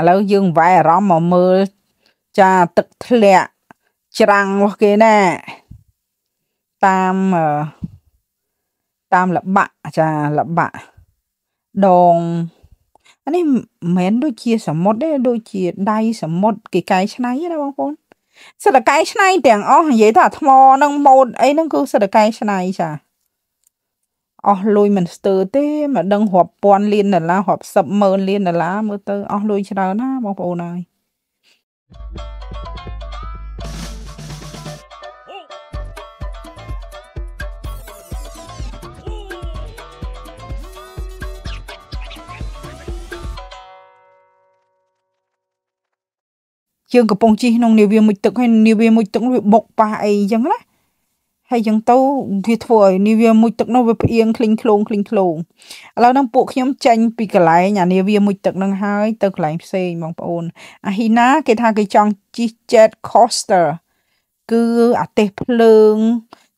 ឥឡូវយើងវាយអារម្មណ៍មកមើលចាទឹកធ្លាក់ច្រាំងរបស់គេណាតាមតាមលបាក់ចាលបាក់ដងអានេះមិនមែនដូចជាសមុទ្រទេដូចជាដៃសមុទ្រគេកែឆ្នៃណាបងប្អូនសិលកែឆ្នៃទាំងអស់និយាយថាថ្មនឹងម៉ូតអីហ្នឹងគឺសិលកែឆ្នៃចាអស់លុយមិនស្ទើរទេមកដឹងរាប់ពាន់លានដុល្លាររាប់សិបម៉ឺនលានដុល្លារមើលទៅអស់លុយច្រើនណាបងប្អូនហើយយើងកំពុងជិះក្នុងនាវាមួយទឹកហើយនាវាមួយទឹកវាបុកប៉ះអីអញ្ចឹងណាហើយចឹងទៅវាធ្វើឲ្យនាវាមួយទឹកនោះវាផ្អៀងឃ្លីងឃ្លោងឃ្លីងឃ្លោងឥឡូវហ្នឹងពួកខ្ញុំចេញពីកន្លែងអានាវាមួយទឹកហ្នឹងហើយទៅកន្លែងផ្សេងបងប្អូនអាហ៊ីណា គេថាគេចង់ជិះ jet coaster គឺអាទេសភ្លើង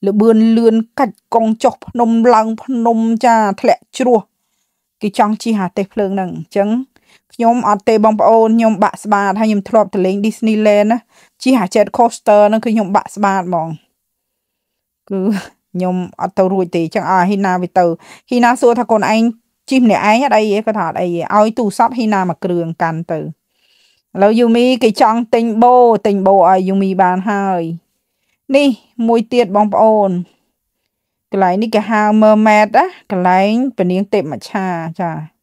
លបឿនលឿនកាច់កង់ចុះភ្នំឡើង ភ្នំចាធ្លាក់ជ្រោះគេចង់ជិះអាទេសភ្លើងហ្នឹងអញ្ចឹងខ្ញុំអត់ទេបងប្អូនខ្ញុំបាក់ស្បាតហើយខ្ញុំធ្លាប់ទៅលេង Disneyland ណាជិះអា jet coaster ហ្នឹងគឺខ្ញុំបាក់ស្បាតហ្មងគឺខ្ញុំអត់ទៅរួចទេចឹងអហ៊ីណាវាទៅហ៊ីណាសួរថាកូនឯងជីម្នាក់ឯងអត់អីទេគាត់ថាអត់អីទេឲ្យទូរស័ព្ទហ៊ីណាមួយគ្រឿងកាន់ទៅឥឡូវយូមីគេចង់ទិញបូទិញបូឲ្យយូមីបានហើយ នេះមួយទៀតបងប្អូនកន្លែងនេះគេហៅ mermaid ណាកន្លែងពនាងទេពមច្ឆាចា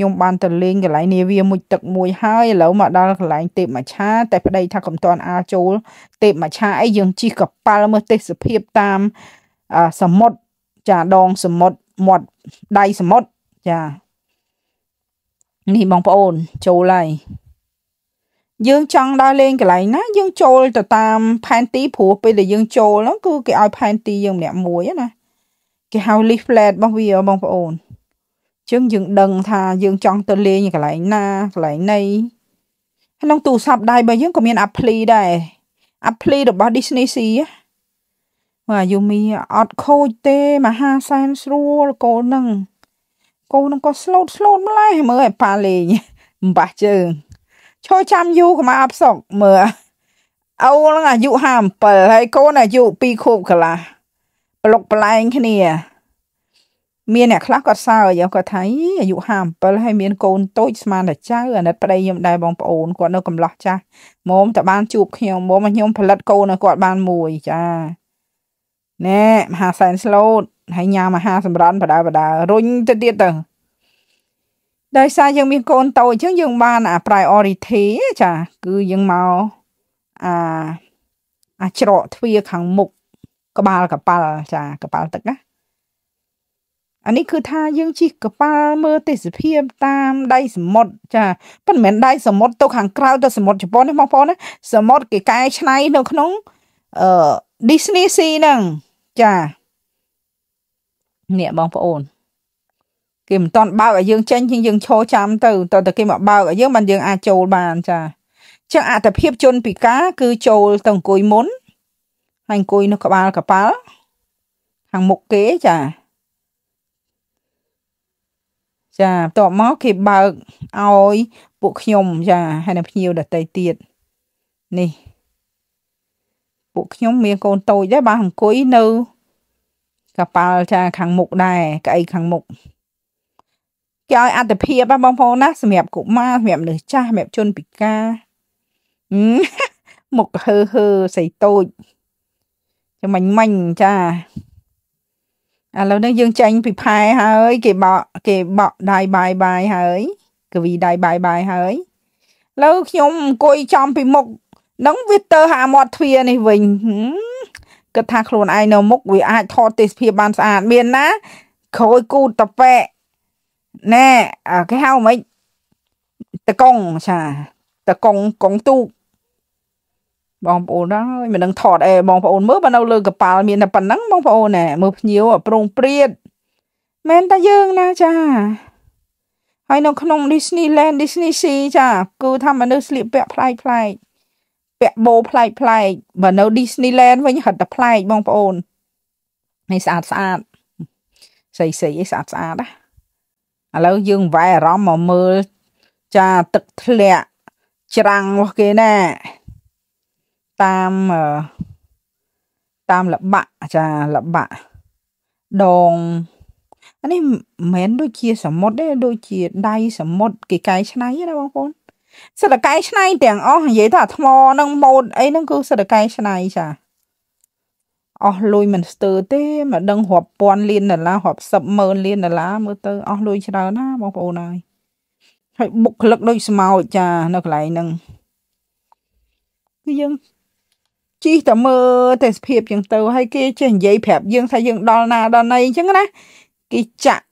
ខ្ញុំបានទៅលេងកន្លែងនាវាមួយទឹកមួយហើយឥឡូវមកដល់កន្លែងទេពមច្ឆាតែប្តីថាកំតាន់អាលចូលទេពមច្ឆាអីយើងជិះកប៉ាល់មើលទេសភាពតាមសមុទ្រចាដងសមុទ្រមាត់ដៃសមុទ្រចានេះបងប្អូនចូលហើយយើងចង់ដើរលេងកន្លែងណា យើងចូលទៅតាម ផែនទីព្រោះពេលដែលយើងចូលហ្នឹងគឺគេឲ្យផែនទីយើងម្នាក់មួយណា គេហៅ leaflet របស់វាបងប្អូនចឹងយើងដឹង ថាយើងចង់ទៅលេងកន្លែងណាកន្លែងណីក្នុងទូរស័ព្ទដៃរបស់យើងក៏មានអាប់លីដែរអាប់លីរបស់ Disney Sea បាទយូមីអត់ខូចទេមហាសែនស្រួលកូននឹងកូននឹងក៏ slot slot ម្លេះមើលឲ្យប៉ាលេងម្បាស់ជើងឈរចាំយូកុំអប់សក់មើលអូនហ្នឹងអាយុ57ហើយកូនអាយុ2ខួបកន្លះប្លុកប្លែងគ្នាមានអ្នកខ្លះគាត់សើចគាត់ថាអាយុ57ហើយមានកូនតូចស្មានតែចៅអាណិតប្តីខ្ញុំដែរបងប្អូនគាត់នៅកំឡោះចាស់មុំតបានជួបខ្ញុំមុំខ្ញុំផលិតកូនឲ្យគាត់បានមួយចាណែមហាសែនស្លូតហើយញ៉ាំអាហារសម្រន់បដាបដារុញទៅទៀតទៅដោយសារយើងមានកូនតូចអញ្ចឹងយើងបានអា priority ចាគឺយើងមកអាអាច្រកទ្វារខាងមុខក្បាលកប៉ាល់ចាកប៉ាល់ទឹកណាអានេះគឺថាយើងជិះកប៉ាល់មើលទេសភាពតាមដៃសមុទ្រចាប៉ុន្តែមិនមែនដៃសមុទ្រទៅខាងក្រៅទៅសមុទ្រជប៉ុនទេបងប្អូនណាសមុទ្រគេកែច្នៃនៅក្នុងអឺ Disney Sea ហ្នឹងចានេះបងប្អូនគេមិនតន់បើកឲ្យយើងចេញយើងឈរចាំទៅតើតែគេមកបើកឲ្យយើងបានយើងអាចចូលបានចាអញ្ចឹងអត្ថភាពជនពិការគឺចូលទៅអង្គុយមុនហើយអង្គុយនៅក្បាលកប៉ាល់ខាងមុខគេចាចាបន្ទាប់មកគេបើកឲ្យពួកខ្ញុំចាហើយនឹងភ្ញៀវដតីទៀតនេះ ពួកខ្ញុំមានកូនតូចដែរបាទអង្គុយនៅ កប៉ាល់ចាខាងមុខដែរក្អីខាងមុខគេឲ្យអត្តភាពណាបងប្អូនណាសម្រាប់កុមារសម្រាប់មនុស្សចាស់សម្រាប់ជនពិការមុខហឺហឺសៃតូចចាំមាញ់មាញ់ចាឥឡូវនេះយើងចេញពីផែហើយ គេបកគេបកដៃបាយបាយហើយកវីដៃបាយបាយហើយឥឡូវខ្ញុំអង្គុយចំពីមុខនឹងវាទៅហាមាត់ទ្វារនេះវិញគិតថាខ្លួនឯងនៅមុខវាអាចថតទេសភាពបានស្អាតមានណាក្រួយគូតប៉ែណែគេហៅមិនតកងចាតកងកងទូកបងប្អូនអើយមិនដឹងថតអេបងប្អូនមើលបើនៅ លើកប៉ាល់មានតែប៉ុណ្ណឹងបងប្អូនណែមើលភ្ញៀវប្រងព្រាតមែនតែយើងណាចាហើយនៅក្នុង Disneyland Disney Sea ចាគឺថាមនុស្សស្លៀកពាក់ប្លែកប្លែកពាក់បូប្លែកប្លែកបើនៅ Disneyland វិញហិតតែប្លែកបងប្អូននេះស្អាតស្អាតស្អីស្អីស្អាតស្អាតណាឥឡូវយើងវ៉ែអារម្មណ៍មកមើលចាទឹកធ្លាក់ច្រាំងរបស់គេណាតាមតាមលបាក់ចាលបាក់ដងអានេះមិនមែនដូចជាសមុទ្រទេដូចជាដៃសមុទ្រគេកែឆ្នៃណាបងប្អូនសិលកែឆ្នៃទាំងអស់និយាយថាថ្មនឹងម៉ូតអីហ្នឹងគឺសិលកែឆ្នៃចាអស់លុយមិនស្ទើរទេមកដឹងរាប់ពាន់លានដុល្លាររាប់សិបម៉ឺនលានដុល្លារមើលទៅអស់លុយច្រើនណាបងប្អូន ហើយហើយបុកក្លឹកដូចស្មោចចានៅកន្លែងហ្នឹងគឺយើងជីតែមើលទេសភាពចឹងទៅហើយគេចេះនិយាយប្រាប់យើងថាយើងដល់ណាដល់ណីចឹងណាគេចាក់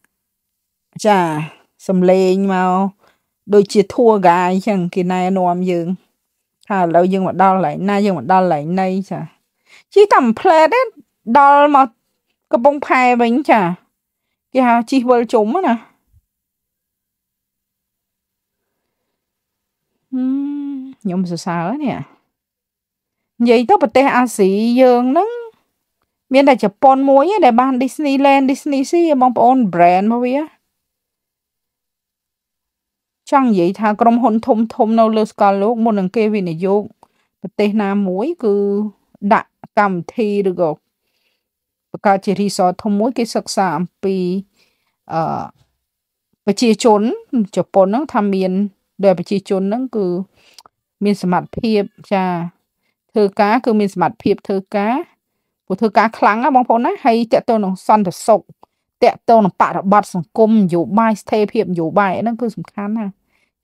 ចាសំលេងមកដូចជាធัวកាយចឹងគេណែនាំយើងថាឥឡូវយើងមកដល់កន្លែងណាយើងមកដល់កន្លែងណីចាជីតែផ្លែទេដល់មកកំពង់ផែវិញចាគេហៅជីវិលជុំណាខ្ញុំសរសើរនេះនិយាយទៅប្រទេសអាស៊ីយើងហ្នឹងមានតែជប៉ុនមួយដែលបាន Disneyland Disney Sea បងប្អូន brand មកវាចង់និយាយថាក្រុមហ៊ុនធំធំ នៅលើស្កលលោកមុននឹងគេវិនិយោគប្រទេសណាមួយគឺដាក់កម្មវិធីឬក៏បង្កើតជា resort ធំមួយ គេសិក្សាអំពីអឺប្រជាជនជប៉ុនហ្នឹង ថាមានដោយប្រជាជនហ្នឹង គឺមានសមត្ថភាពចាធ្វើការគឺមានសមត្ថភាពធ្វើការព្រោះធ្វើការខ្លាំងណាបងប្អូនណាហើយតកតនឹងសន្តិសុខតកតនឹងបប្របត្តិសង្គមនយោបាយស្ថិរភាពនយោបាយហ្នឹងគឺសំខាន់ណា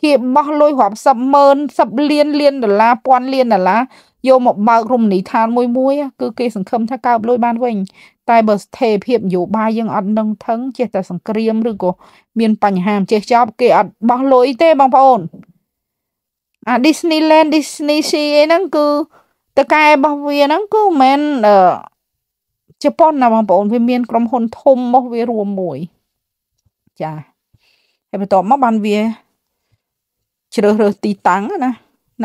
គេបោះលុយរាប់សិបម៉ឺនសិបលានលានដុល្លារពាន់លានដុល្លារយកមកបើករមណីយដ្ឋានមួយមួយគឺគេសង្ឃឹមថាកើបលុយបានវិញ តែបើស្ថិរភាពនយោបាយយើងអត់នឹងថឹងចេះតែសង្គ្រាមឬក៏មានបញ្ហាចេះចប់គេអត់បោះលុយទេបងប្អូនអា Disneyland Disney Sea ហ្នឹងគឺតកែរបស់វាហ្នឹងគឺមិនមែនជប៉ុនណាបងប្អូនវាមាន ក្រុមហ៊ុនធំរបស់វារួមមួយចាហើយបន្ទាប់មកបានវាជ្រើសរើសទីតាំងណា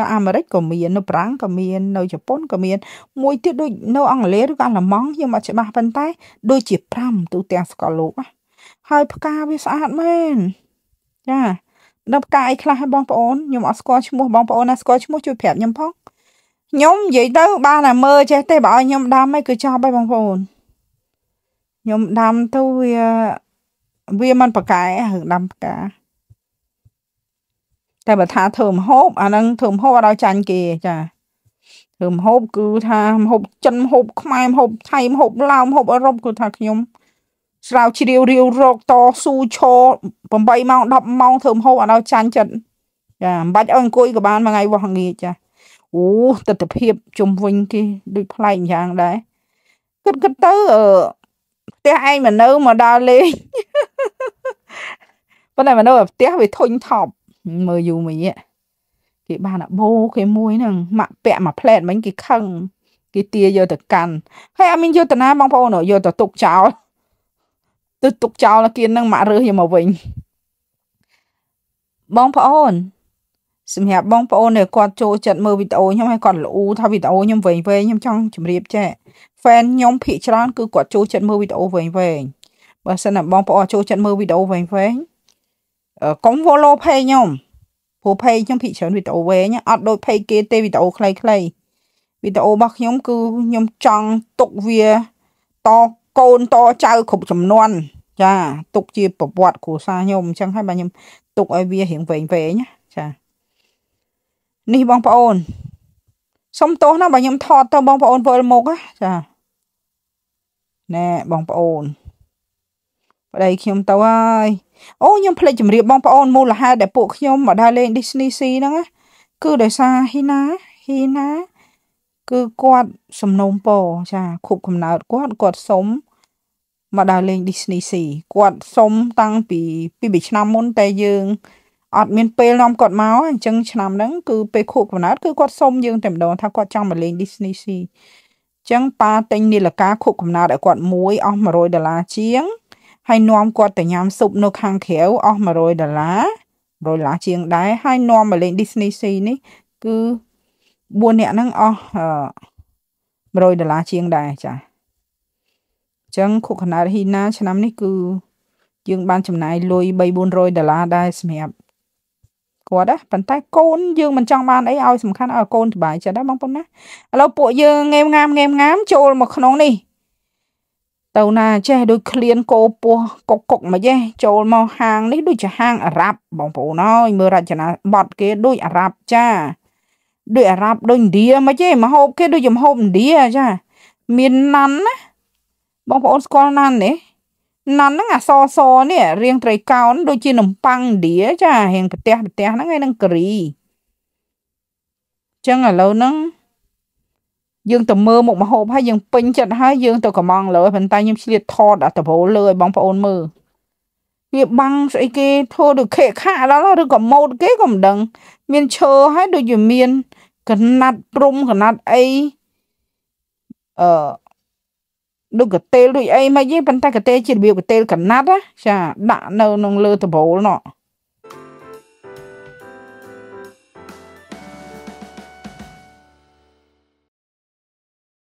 នៅអាមេរិកក៏មាននៅប្រាំងក៏មាននៅជប៉ុនក៏មានមួយទៀតដូចនៅអង់គ្លេសឬក៏អាល្លឺម៉ង់ខ្ញុំអត់ច្បាស់ប៉ុន្តែ ដូចជា5ទូទាំងសកលលោកហើយផ្កាវាស្អាតមែនចាដល់ផ្កាអីខ្លះហើយបងប្អូនខ្ញុំអត់ស្គាល់ឈ្មោះបងប្អូនណាស្គាល់ឈ្មោះជួយប្រាប់ខ្ញុំផងខ្ញុំនិយាយទៅបានតែមើលចេះទេបើឲ្យខ្ញុំដាំអីគឺចប់ហើយបងប្អូនខ្ញុំដាំទៅវាវាមិនប្រកែរឿងដាំផ្កាតែបើថាធ្វើមហូបអាហ្នឹងធ្វើមហូបឲ្យដល់ចាញ់គេចាធ្វើមហូបគឺថាមហូបចិនមហូបខ្មែរមហូបថៃមហូបឡាវមហូបអឺរ៉ុបគឺថាខ្ញុំស្រាវជ្រាវរាវរកតស៊ូឈរ8ម៉ោង10ម៉ោងធ្វើមហូបឲ្យដល់ចាញ់ចិត្តចាមិនបាច់អង្គុយក៏បានមួយថ្ងៃវោះងាយចាអូទស្សនភាពជុំវិញ គេដូចប្លែកយ៉ាងដែរគិតគិតទៅអឺផ្ទះឯងមកនៅមកដល់លេងប៉ុន្តែមកនៅផ្ទះវាធុញថប់មើលយូរមួយគេបានអាបោគេមួយហ្នឹងម៉ាក់ពាក់មួយផ្លែតមិញគេខឹងគេទាយកទៅកាន់ហើយអត់មានយុទ្ធនាបងប្អូនយកទៅទុកចោលទៅទុកចោលគៀនហ្នឹងម៉ាក់រើសយកមកវិញបងប្អូនសម្រាប់បងប្អូនដែលគាត់ចូលចិត្តមើលវីដេអូខ្ញុំហើយគាត់ល្អូថាវីដេអូខ្ញុំវែងវែងខ្ញុំចង់ជម្រាបចែក fan ខ្ញុំភាកច្រើនគឺគាត់ចូលចិត្តមើលវីដេអូវែងវែងបើសិនណាបងប្អូនចូលចិត្តមើលវីដេអូវែងវែងកុំ follow page ខ្ញុំព្រោះ page ខ្ញុំភាកច្រើនវីដេអូវែងអត់ដូច page គេទេវីដេអូខ្លីៗវីដេអូរបស់ខ្ញុំគឺខ្ញុំចង់ទុកវាតកូនតចៅគ្រប់ចំនួនចាទុកជាប្រវត្តិគ្រួសារខ្ញុំអញ្ចឹងហើយបាទខ្ញុំទុកឲ្យវារៀងវែងវែងចានេះបងប្អូនសុំទោសណាបើខ្ញុំថតទៅបងប្អូនពលមុខណាចាណែបងប្អូនប្តីខ្ញុំទៅហើយអូខ្ញុំភ្លេចជម្រាបបងប្អូនមូលហេតុដែលពួកខ្ញុំមកដើរលេង Disney Sea ហ្នឹងណាគឺដោយសារហ៊ីណាហ៊ីណា គឺគាត់សំណូមពរចាខូបកំណើតគាត់គាត់សុំមកដើរលេង Disney Sea គាត់សុំតាំងពីពីឆ្នាំមុនតែយើងអត់មានពេលនាំគាត់មកអញ្ចឹងឆ្នាំហ្នឹងគឺពេលខួបកំណើតគឺគាត់សុំយើងតែម្ដង ថាគាត់ចង់មកលេង Disney Sea អញ្ចឹងប៉ាទិញនីលកាខួបកំណើតឲ្យគាត់មួយអស់100ដុល្លារជាង ហើយនាំគាត់ទៅញ៉ាំស៊ុបនៅខាងក្រៅអស់100ដុល្លារ100ដុល្លារជាងដែរហើយនាំមកលេង Disney Sea នេះ គឺ4នាក់ហ្នឹងអស់100ដុល្លារជាងដែរចា៎អញ្ចឹងខួបកំណើតហ៊ីណា ឆ្នាំនេះគឺយើងបានចំណាយលុយ3 400ដុល្លារដែរសម្រាប់គាត់ណាប៉ុន្តែកូនយើងមិនចង់បានអីឲ្យសំខាន់ឲ្យកូនសុបាយចិត្តណាបងប្អូនណាឥឡូវពួកយើងងេមងាមងេមងាមចូលមកក្នុងនេះទៅណាចេះដូចក្លៀនគោពោះកុកកុកមកចេះចូលមកហាង នេះដូចជាហាងអារ៉ាប់បងប្អូនអើយមើលរចនាប័ទ្មគេដូចអារ៉ាប់ចាដូចអារ៉ាប់ដូចឥណ្ឌាមកចេះមកហូបគេដូចជាមកហូបឥណ្ឌាចាមានណាន់ណាបងប្អូនស្គាល់ណាន់ទេណាន់ហ្នឹងអសសនេះរាងត្រីកោណដូចជានំប៉័ងឥណ្ឌាចារាងប្រទេសប្រទេសហ្នឹងឯនឹងការីចឹងឥឡូវហ្នឹងយើងទៅមើលមុខម្ហូបហើយយើងពេញចិត្តហើយយើងទៅកំងលើប៉ុន្តែខ្ញុំឆ្លៀតថតអាតបោលលើឲ្យបងប្អូនមើលវាបាំងស្អីគេធ្វើដូចខេខាដល់ឬក៏ម៉ូតគេក៏មិនដឹង មានឈើហើយដូចជាមានកណាត់ព្រំកណាត់អីអឺដូចកាតេលដូចអីមកយីប៉ុន្តែកាតេលជារបៀបកាតេលកណាត់ចាដាក់នៅក្នុងលើដបូលនោះ